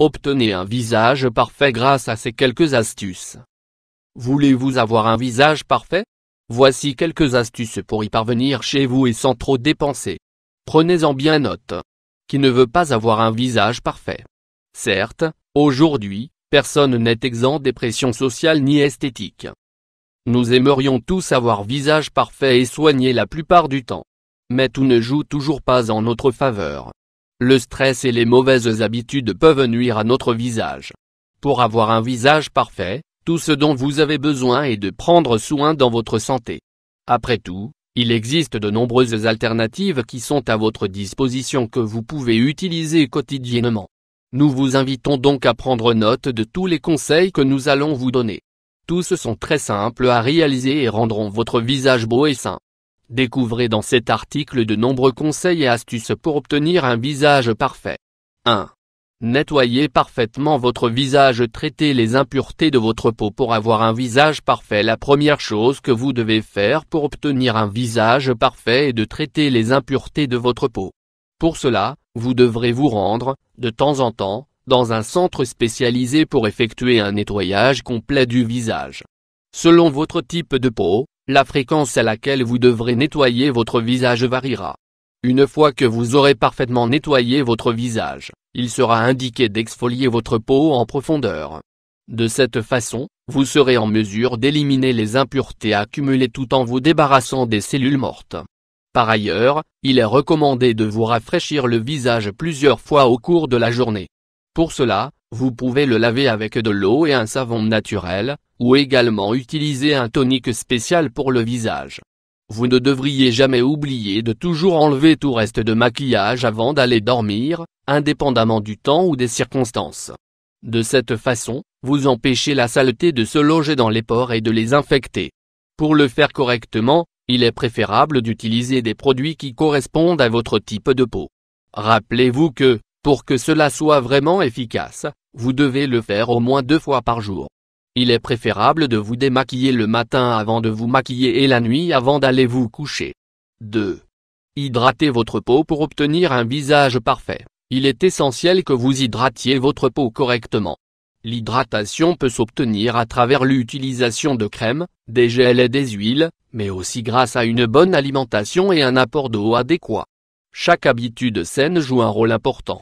Obtenez un visage parfait grâce à ces quelques astuces. Voulez-vous avoir un visage parfait Voici quelques astuces pour y parvenir chez vous et sans trop dépenser. Prenez-en bien note. Qui ne veut pas avoir un visage parfait Certes, aujourd'hui, personne n'est exempt des pressions sociales ni esthétiques. Nous aimerions tous avoir visage parfait et soigné la plupart du temps. Mais tout ne joue toujours pas en notre faveur. Le stress et les mauvaises habitudes peuvent nuire à notre visage. Pour avoir un visage parfait, tout ce dont vous avez besoin est de prendre soin dans votre santé. Après tout, il existe de nombreuses alternatives qui sont à votre disposition que vous pouvez utiliser quotidiennement. Nous vous invitons donc à prendre note de tous les conseils que nous allons vous donner. Tous sont très simples à réaliser et rendront votre visage beau et sain. Découvrez dans cet article de nombreux conseils et astuces pour obtenir un visage parfait. 1. Nettoyez parfaitement votre visage Traitez les impuretés de votre peau pour avoir un visage parfait La première chose que vous devez faire pour obtenir un visage parfait est de traiter les impuretés de votre peau. Pour cela, vous devrez vous rendre, de temps en temps, dans un centre spécialisé pour effectuer un nettoyage complet du visage. Selon votre type de peau, la fréquence à laquelle vous devrez nettoyer votre visage variera. Une fois que vous aurez parfaitement nettoyé votre visage, il sera indiqué d'exfolier votre peau en profondeur. De cette façon, vous serez en mesure d'éliminer les impuretés accumulées tout en vous débarrassant des cellules mortes. Par ailleurs, il est recommandé de vous rafraîchir le visage plusieurs fois au cours de la journée. Pour cela, vous pouvez le laver avec de l'eau et un savon naturel, ou également utiliser un tonique spécial pour le visage. Vous ne devriez jamais oublier de toujours enlever tout reste de maquillage avant d'aller dormir, indépendamment du temps ou des circonstances. De cette façon, vous empêchez la saleté de se loger dans les pores et de les infecter. Pour le faire correctement, il est préférable d'utiliser des produits qui correspondent à votre type de peau. Rappelez-vous que, pour que cela soit vraiment efficace, vous devez le faire au moins deux fois par jour. Il est préférable de vous démaquiller le matin avant de vous maquiller et la nuit avant d'aller vous coucher. 2. Hydratez votre peau pour obtenir un visage parfait. Il est essentiel que vous hydratiez votre peau correctement. L'hydratation peut s'obtenir à travers l'utilisation de crèmes, des gels et des huiles, mais aussi grâce à une bonne alimentation et un apport d'eau adéquat. Chaque habitude saine joue un rôle important.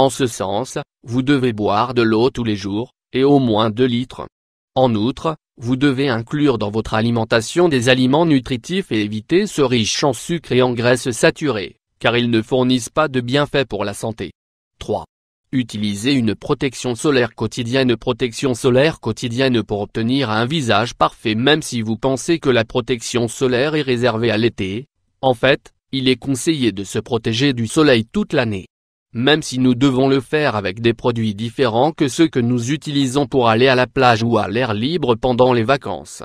En ce sens, vous devez boire de l'eau tous les jours, et au moins 2 litres. En outre, vous devez inclure dans votre alimentation des aliments nutritifs et éviter ceux riches en sucre et en graisses saturées, car ils ne fournissent pas de bienfaits pour la santé. 3. Utilisez une protection solaire quotidienne Protection solaire quotidienne pour obtenir un visage parfait même si vous pensez que la protection solaire est réservée à l'été. En fait, il est conseillé de se protéger du soleil toute l'année même si nous devons le faire avec des produits différents que ceux que nous utilisons pour aller à la plage ou à l'air libre pendant les vacances.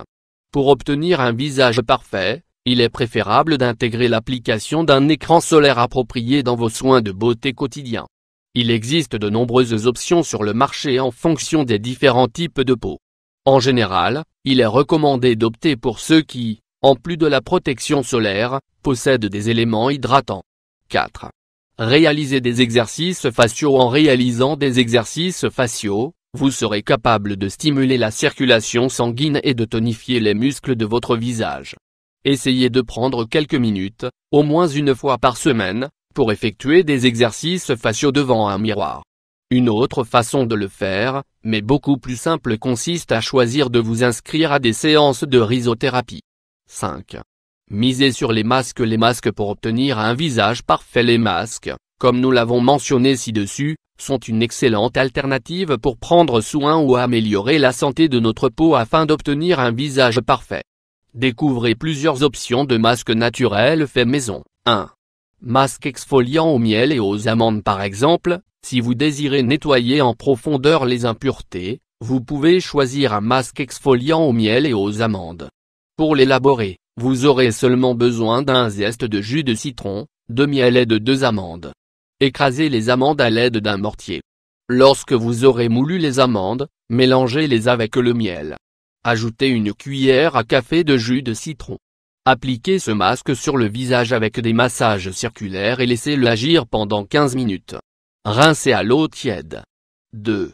Pour obtenir un visage parfait, il est préférable d'intégrer l'application d'un écran solaire approprié dans vos soins de beauté quotidiens. Il existe de nombreuses options sur le marché en fonction des différents types de peau. En général, il est recommandé d'opter pour ceux qui, en plus de la protection solaire, possèdent des éléments hydratants. 4. Réaliser des exercices faciaux En réalisant des exercices faciaux, vous serez capable de stimuler la circulation sanguine et de tonifier les muscles de votre visage. Essayez de prendre quelques minutes, au moins une fois par semaine, pour effectuer des exercices faciaux devant un miroir. Une autre façon de le faire, mais beaucoup plus simple consiste à choisir de vous inscrire à des séances de rhizothérapie. 5. Misez sur les masques Les masques pour obtenir un visage parfait Les masques, comme nous l'avons mentionné ci-dessus, sont une excellente alternative pour prendre soin ou améliorer la santé de notre peau afin d'obtenir un visage parfait. Découvrez plusieurs options de masques naturels faits maison. 1. Masque exfoliant au miel et aux amandes par exemple, si vous désirez nettoyer en profondeur les impuretés, vous pouvez choisir un masque exfoliant au miel et aux amandes. Pour l'élaborer, vous aurez seulement besoin d'un zeste de jus de citron, de miel et de deux amandes. Écrasez les amandes à l'aide d'un mortier. Lorsque vous aurez moulu les amandes, mélangez-les avec le miel. Ajoutez une cuillère à café de jus de citron. Appliquez ce masque sur le visage avec des massages circulaires et laissez-le agir pendant 15 minutes. Rincez à l'eau tiède. 2.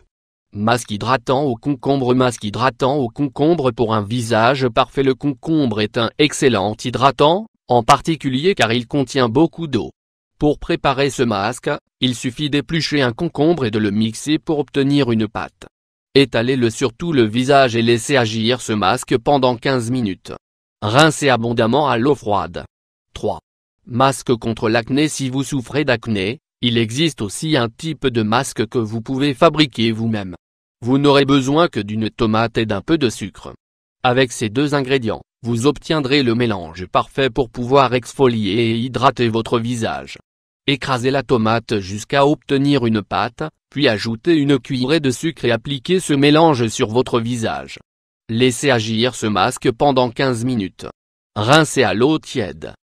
Masque hydratant au concombre Masque hydratant au concombre pour un visage parfait Le concombre est un excellent hydratant, en particulier car il contient beaucoup d'eau. Pour préparer ce masque, il suffit d'éplucher un concombre et de le mixer pour obtenir une pâte. Étalez-le sur tout le visage et laissez agir ce masque pendant 15 minutes. Rincez abondamment à l'eau froide. 3. Masque contre l'acné Si vous souffrez d'acné, il existe aussi un type de masque que vous pouvez fabriquer vous-même. Vous n'aurez besoin que d'une tomate et d'un peu de sucre. Avec ces deux ingrédients, vous obtiendrez le mélange parfait pour pouvoir exfolier et hydrater votre visage. Écrasez la tomate jusqu'à obtenir une pâte, puis ajoutez une cuillerée de sucre et appliquez ce mélange sur votre visage. Laissez agir ce masque pendant 15 minutes. Rincez à l'eau tiède.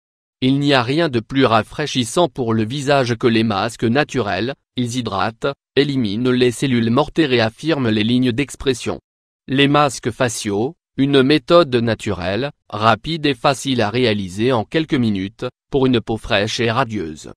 Il n'y a rien de plus rafraîchissant pour le visage que les masques naturels, ils hydratent, éliminent les cellules mortes et affirment les lignes d'expression. Les masques faciaux, une méthode naturelle, rapide et facile à réaliser en quelques minutes, pour une peau fraîche et radieuse.